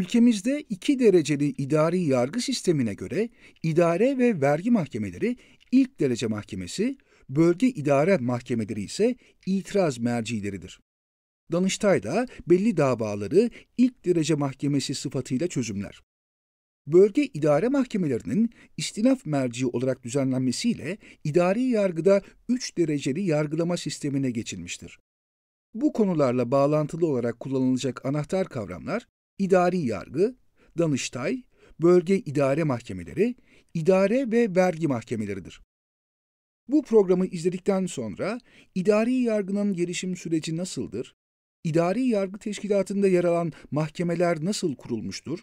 Ülkemizde iki dereceli idari yargı sistemine göre idare ve vergi mahkemeleri ilk derece mahkemesi, bölge idare mahkemeleri ise itiraz mercileridir. Danıştay da belli davaları ilk derece mahkemesi sıfatıyla çözümler. Bölge idare mahkemelerinin istinaf merci olarak düzenlenmesiyle idari yargıda üç dereceli yargılama sistemine geçilmiştir. Bu konularla bağlantılı olarak kullanılacak anahtar kavramlar idari yargı, Danıştay, bölge idare mahkemeleri, idare ve vergi mahkemeleridir. Bu programı izledikten sonra idari yargının gelişim süreci nasıldır? İdari yargı teşkilatında yer alan mahkemeler nasıl kurulmuştur?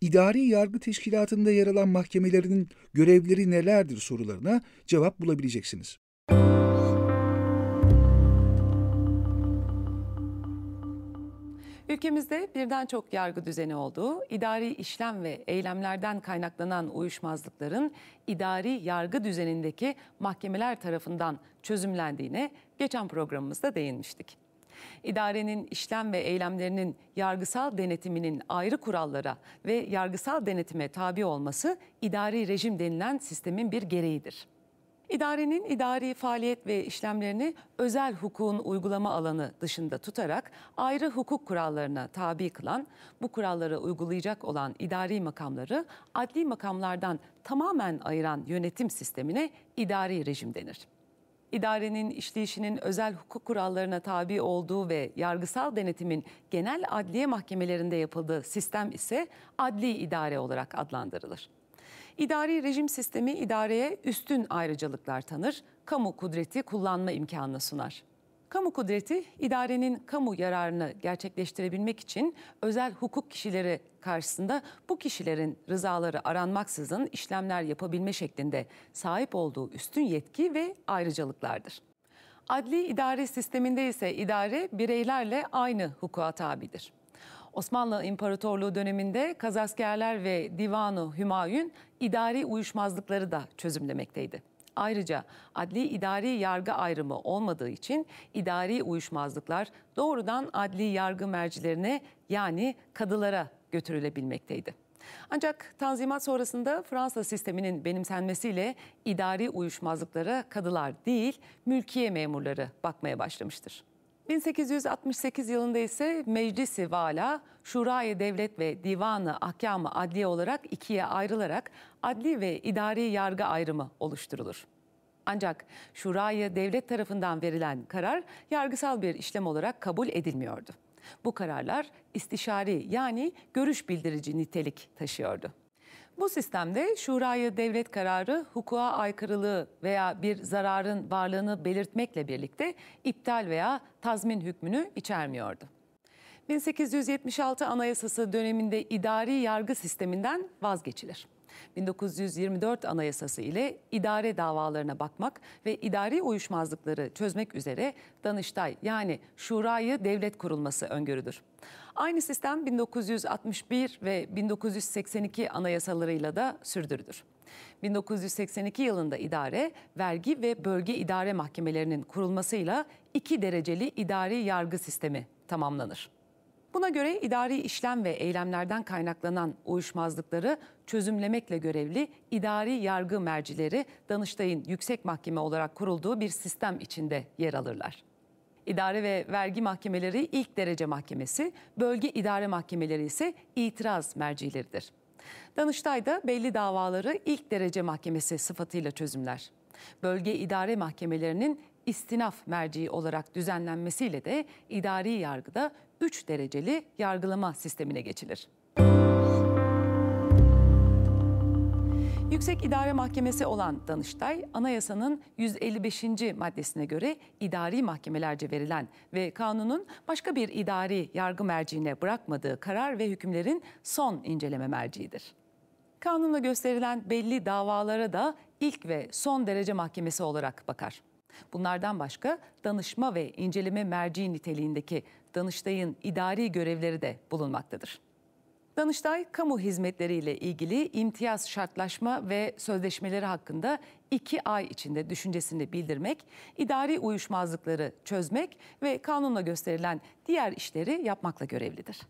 İdari yargı teşkilatında yer alan mahkemelerinin görevleri nelerdir sorularına cevap bulabileceksiniz. Ülkemizde birden çok yargı düzeni olduğu, idari işlem ve eylemlerden kaynaklanan uyuşmazlıkların idari yargı düzenindeki mahkemeler tarafından çözümlendiğine geçen programımızda değinmiştik. İdarenin işlem ve eylemlerinin yargısal denetiminin ayrı kurallara ve yargısal denetime tabi olması idari rejim denilen sistemin bir gereğidir. İdarenin idari faaliyet ve işlemlerini özel hukukun uygulama alanı dışında tutarak ayrı hukuk kurallarına tabi kılan, bu kuralları uygulayacak olan idari makamları adli makamlardan tamamen ayıran yönetim sistemine idari rejim denir. İdarenin işleyişinin özel hukuk kurallarına tabi olduğu ve yargısal denetimin genel adliye mahkemelerinde yapıldığı sistem ise adli idare olarak adlandırılır. İdari rejim sistemi idareye üstün ayrıcalıklar tanır, kamu kudreti kullanma imkanını sunar. Kamu kudreti idarenin kamu yararını gerçekleştirebilmek için özel hukuk kişileri karşısında bu kişilerin rızaları aranmaksızın işlemler yapabilme şeklinde sahip olduğu üstün yetki ve ayrıcalıklardır. Adli idare sisteminde ise idare bireylerle aynı hukuka tabidir. Osmanlı İmparatorluğu döneminde kazaskerler ve divanı Hümayun idari uyuşmazlıkları da çözümlemekteydi. Ayrıca adli idari yargı ayrımı olmadığı için idari uyuşmazlıklar doğrudan adli yargı mercilerine yani kadılara götürülebilmekteydi. Ancak tanzimat sonrasında Fransa sisteminin benimsenmesiyle idari uyuşmazlıklara kadılar değil, mülkiye memurları bakmaya başlamıştır. 1868 yılında ise Meclisi Vala, Şurayı Devlet ve Divanı Ahkamı Adliye olarak ikiye ayrılarak adli ve idari yargı ayrımı oluşturulur. Ancak Şurayı Devlet tarafından verilen karar yargısal bir işlem olarak kabul edilmiyordu. Bu kararlar istişari yani görüş bildirici nitelik taşıyordu. Bu sistemde şurayı devlet kararı hukuka aykırılığı veya bir zararın varlığını belirtmekle birlikte iptal veya tazmin hükmünü içermiyordu. 1876 Anayasası döneminde idari yargı sisteminden vazgeçilir. 1924 Anayasası ile idare davalarına bakmak ve idari uyuşmazlıkları çözmek üzere Danıştay yani Şurayı Devlet Kurulması öngörüdür. Aynı sistem 1961 ve 1982 anayasalarıyla da sürdürülür. 1982 yılında idare, vergi ve bölge idare mahkemelerinin kurulmasıyla iki dereceli idari yargı sistemi tamamlanır. Buna göre idari işlem ve eylemlerden kaynaklanan uyuşmazlıkları çözümlemekle görevli idari yargı mercileri Danıştay'ın yüksek mahkeme olarak kurulduğu bir sistem içinde yer alırlar. İdare ve vergi mahkemeleri ilk derece mahkemesi, bölge idare mahkemeleri ise itiraz mercileridir. Danıştay da belli davaları ilk derece mahkemesi sıfatıyla çözümler. Bölge idare mahkemelerinin istinaf merciği olarak düzenlenmesiyle de idari yargıda 3 dereceli yargılama sistemine geçilir. Yüksek İdare Mahkemesi olan Danıştay, anayasanın 155. maddesine göre idari mahkemelerce verilen ve kanunun başka bir idari yargı merciğine bırakmadığı karar ve hükümlerin son inceleme merciğidir. Kanunla gösterilen belli davalara da ilk ve son derece mahkemesi olarak bakar. Bunlardan başka danışma ve inceleme merci niteliğindeki Danıştay'ın idari görevleri de bulunmaktadır. Danıştay, kamu hizmetleriyle ilgili imtiyaz şartlaşma ve sözleşmeleri hakkında iki ay içinde düşüncesini bildirmek, idari uyuşmazlıkları çözmek ve kanunla gösterilen diğer işleri yapmakla görevlidir.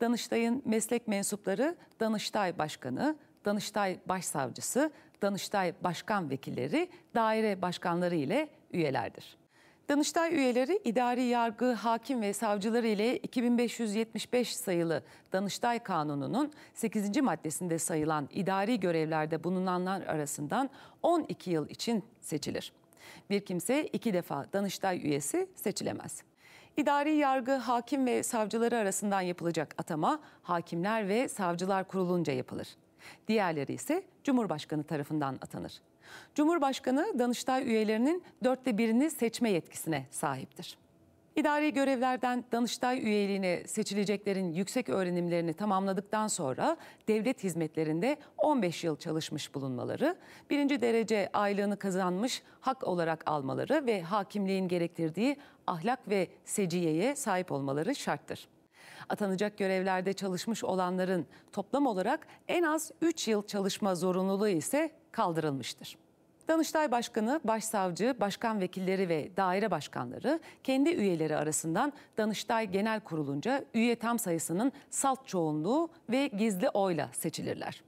Danıştay'ın meslek mensupları Danıştay Başkanı, Danıştay Başsavcısı, Danıştay Başkan Vekilleri, daire başkanları ile üyelerdir. Danıştay üyeleri idari yargı, hakim ve savcılar ile 2575 sayılı Danıştay Kanunu'nun 8. maddesinde sayılan idari görevlerde bulunanlar arasından 12 yıl için seçilir. Bir kimse iki defa Danıştay üyesi seçilemez. İdari yargı, hakim ve savcıları arasından yapılacak atama hakimler ve savcılar kurulunca yapılır. Diğerleri ise Cumhurbaşkanı tarafından atanır. Cumhurbaşkanı Danıştay üyelerinin dörtte birini seçme yetkisine sahiptir. İdari görevlerden Danıştay üyeliğine seçileceklerin yüksek öğrenimlerini tamamladıktan sonra devlet hizmetlerinde 15 yıl çalışmış bulunmaları, birinci derece aylığını kazanmış hak olarak almaları ve hakimliğin gerektirdiği ahlak ve seciyeye sahip olmaları şarttır. Atanacak görevlerde çalışmış olanların toplam olarak en az 3 yıl çalışma zorunluluğu ise kaldırılmıştır. Danıştay Başkanı, Başsavcı, Başkan Vekilleri ve daire başkanları kendi üyeleri arasından Danıştay Genel Kurulunca üye tam sayısının salt çoğunluğu ve gizli oyla seçilirler.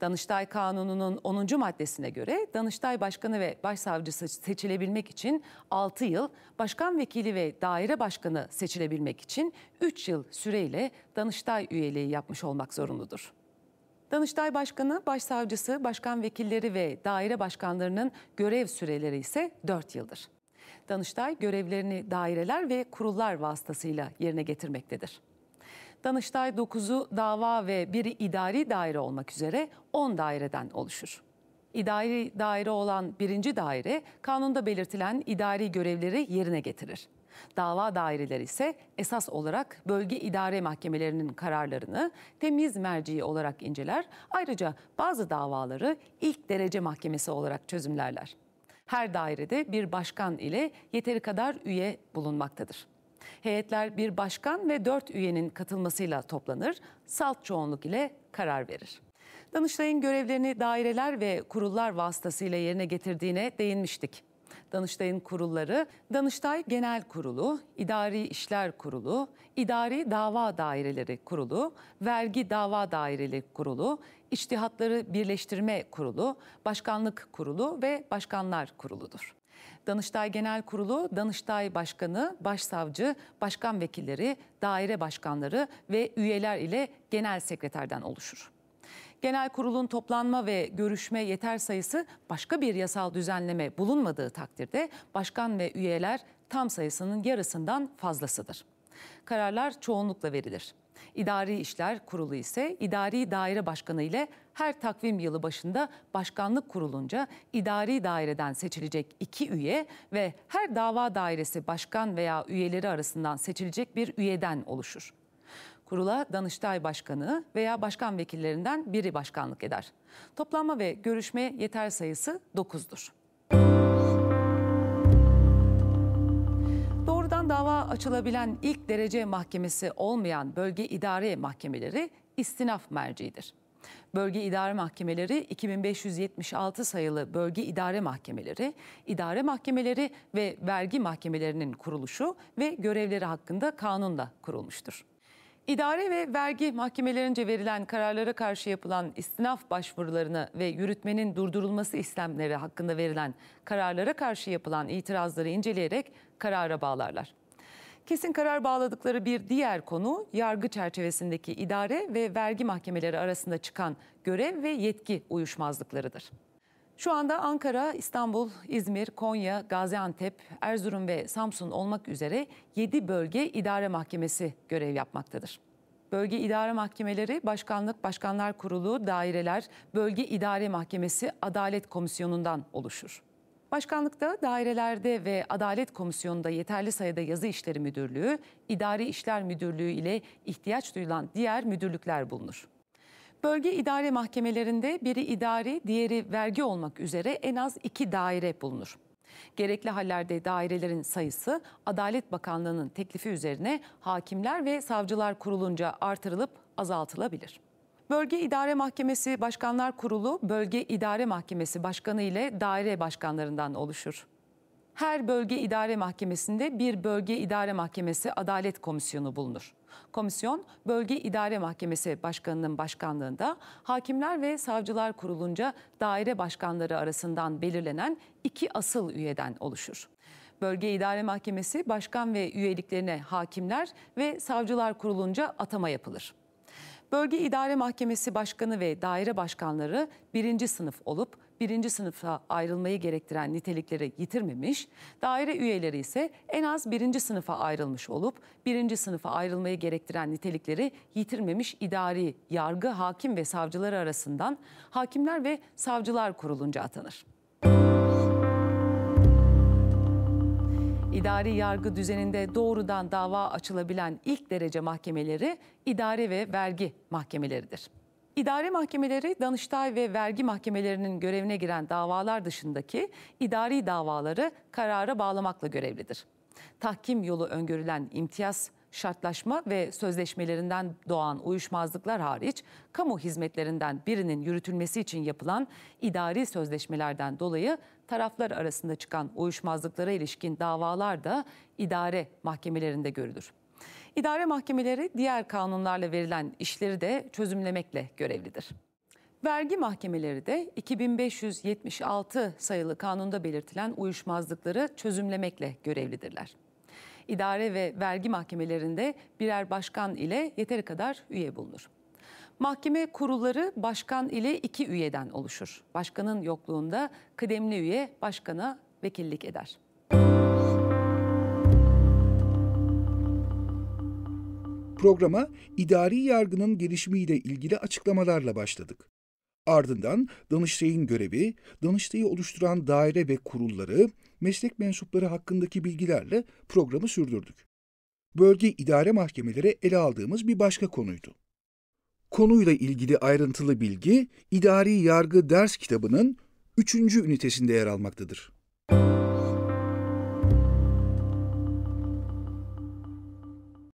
Danıştay Kanunu'nun 10. maddesine göre Danıştay Başkanı ve Başsavcısı seçilebilmek için 6 yıl, Başkan Vekili ve Daire Başkanı seçilebilmek için 3 yıl süreyle Danıştay üyeliği yapmış olmak zorunludur. Danıştay Başkanı, Başsavcısı, Başkan Vekilleri ve Daire Başkanlarının görev süreleri ise 4 yıldır. Danıştay görevlerini daireler ve kurullar vasıtasıyla yerine getirmektedir. Danıştay 9'u dava ve biri idari daire olmak üzere 10 daireden oluşur. İdari daire olan birinci daire kanunda belirtilen idari görevleri yerine getirir. Dava daireleri ise esas olarak bölge idare mahkemelerinin kararlarını temiz merciği olarak inceler. Ayrıca bazı davaları ilk derece mahkemesi olarak çözümlerler. Her dairede bir başkan ile yeteri kadar üye bulunmaktadır. Heyetler bir başkan ve dört üyenin katılmasıyla toplanır, salt çoğunluk ile karar verir. Danıştay'ın görevlerini daireler ve kurullar vasıtasıyla yerine getirdiğine değinmiştik. Danıştay'ın kurulları Danıştay Genel Kurulu, İdari İşler Kurulu, İdari Dava Daireleri Kurulu, Vergi Dava Daireleri Kurulu, İçtihatları Birleştirme Kurulu, Başkanlık Kurulu ve Başkanlar Kurulu'dur. Danıştay Genel Kurulu, Danıştay Başkanı, Başsavcı, Başkan Vekilleri, daire başkanları ve üyeler ile genel sekreterden oluşur. Genel Kurul'un toplanma ve görüşme yeter sayısı başka bir yasal düzenleme bulunmadığı takdirde başkan ve üyeler tam sayısının yarısından fazlasıdır. Kararlar çoğunlukla verilir. İdari İşler Kurulu ise İdari daire başkanı ile her takvim yılı başında başkanlık kurulunca idari daireden seçilecek iki üye ve her dava dairesi başkan veya üyeleri arasından seçilecek bir üyeden oluşur. Kurula Danıştay Başkanı veya başkan vekillerinden biri başkanlık eder. Toplanma ve görüşme yeter sayısı 9'dur. Yapılan dava açılabilen ilk derece mahkemesi olmayan bölge idare mahkemeleri istinaf merciidir. Bölge İdare Mahkemeleri 2576 sayılı Bölge İdare Mahkemeleri, idare mahkemeleri ve vergi mahkemelerinin kuruluşu ve görevleri hakkında kanunla kurulmuştur. İdare ve vergi mahkemelerince verilen kararlara karşı yapılan istinaf başvurularına ve yürütmenin durdurulması istemleri hakkında verilen kararlara karşı yapılan itirazları inceleyerek karara bağlarlar. Kesin karar bağladıkları bir diğer konu yargı çerçevesindeki idare ve vergi mahkemeleri arasında çıkan görev ve yetki uyuşmazlıklarıdır. Şu anda Ankara, İstanbul, İzmir, Konya, Gaziantep, Erzurum ve Samsun olmak üzere 7 bölge idare mahkemesi görev yapmaktadır. Bölge idare mahkemeleri, başkanlık, başkanlar kurulu, daireler, bölge idare mahkemesi, adalet komisyonundan oluşur. Başkanlıkta, dairelerde ve Adalet Komisyonu'nda yeterli sayıda yazı işleri müdürlüğü, idari işler müdürlüğü ile ihtiyaç duyulan diğer müdürlükler bulunur. Bölge idare mahkemelerinde biri idari, diğeri vergi olmak üzere en az iki daire bulunur. Gerekli hallerde dairelerin sayısı Adalet Bakanlığı'nın teklifi üzerine hakimler ve savcılar kurulunca artırılıp azaltılabilir. Bölge İdare Mahkemesi Başkanlar Kurulu, Bölge İdare Mahkemesi Başkanı ile daire başkanlarından oluşur. Her bölge idare mahkemesinde bir bölge idare mahkemesi adalet komisyonu bulunur. Komisyon, Bölge idare Mahkemesi Başkanı'nın başkanlığında Hakimler ve Savcılar Kurulunca daire başkanları arasından belirlenen iki asıl üyeden oluşur. Bölge İdare Mahkemesi başkan ve üyeliklerine hakimler ve savcılar kurulunca atama yapılır. Bölge İdare Mahkemesi Başkanı ve daire başkanları birinci sınıf olup birinci sınıfa ayrılmayı gerektiren nitelikleri yitirmemiş, daire üyeleri ise en az birinci sınıfa ayrılmış olup birinci sınıfa ayrılmayı gerektiren nitelikleri yitirmemiş idari, yargı, hakim ve savcıları arasından hakimler ve savcılar kurulunca atanır. İdari yargı düzeninde doğrudan dava açılabilen ilk derece mahkemeleri idare ve vergi mahkemeleridir. İdare mahkemeleri Danıştay ve vergi mahkemelerinin görevine giren davalar dışındaki idari davaları karara bağlamakla görevlidir. Tahkim yolu öngörülen imtiyaz şartlaşma ve sözleşmelerinden doğan uyuşmazlıklar hariç kamu hizmetlerinden birinin yürütülmesi için yapılan idari sözleşmelerden dolayı taraflar arasında çıkan uyuşmazlıklara ilişkin davalar da idare mahkemelerinde görülür. İdare mahkemeleri diğer kanunlarla verilen işleri de çözümlemekle görevlidir. Vergi mahkemeleri de 2576 sayılı kanunda belirtilen uyuşmazlıkları çözümlemekle görevlidirler idare ve vergi mahkemelerinde birer başkan ile yeteri kadar üye bulunur. Mahkeme kurulları başkan ile iki üyeden oluşur. Başkanın yokluğunda kıdemli üye başkana vekillik eder. Programa idari yargının gelişimiyle ilgili açıklamalarla başladık. Ardından Danıştay'ın görevi, Danıştay'ı oluşturan daire ve kurulları, meslek mensupları hakkındaki bilgilerle programı sürdürdük. Bölge idare mahkemeleri ele aldığımız bir başka konuydu. Konuyla ilgili ayrıntılı bilgi, İdari Yargı Ders kitabının 3. ünitesinde yer almaktadır.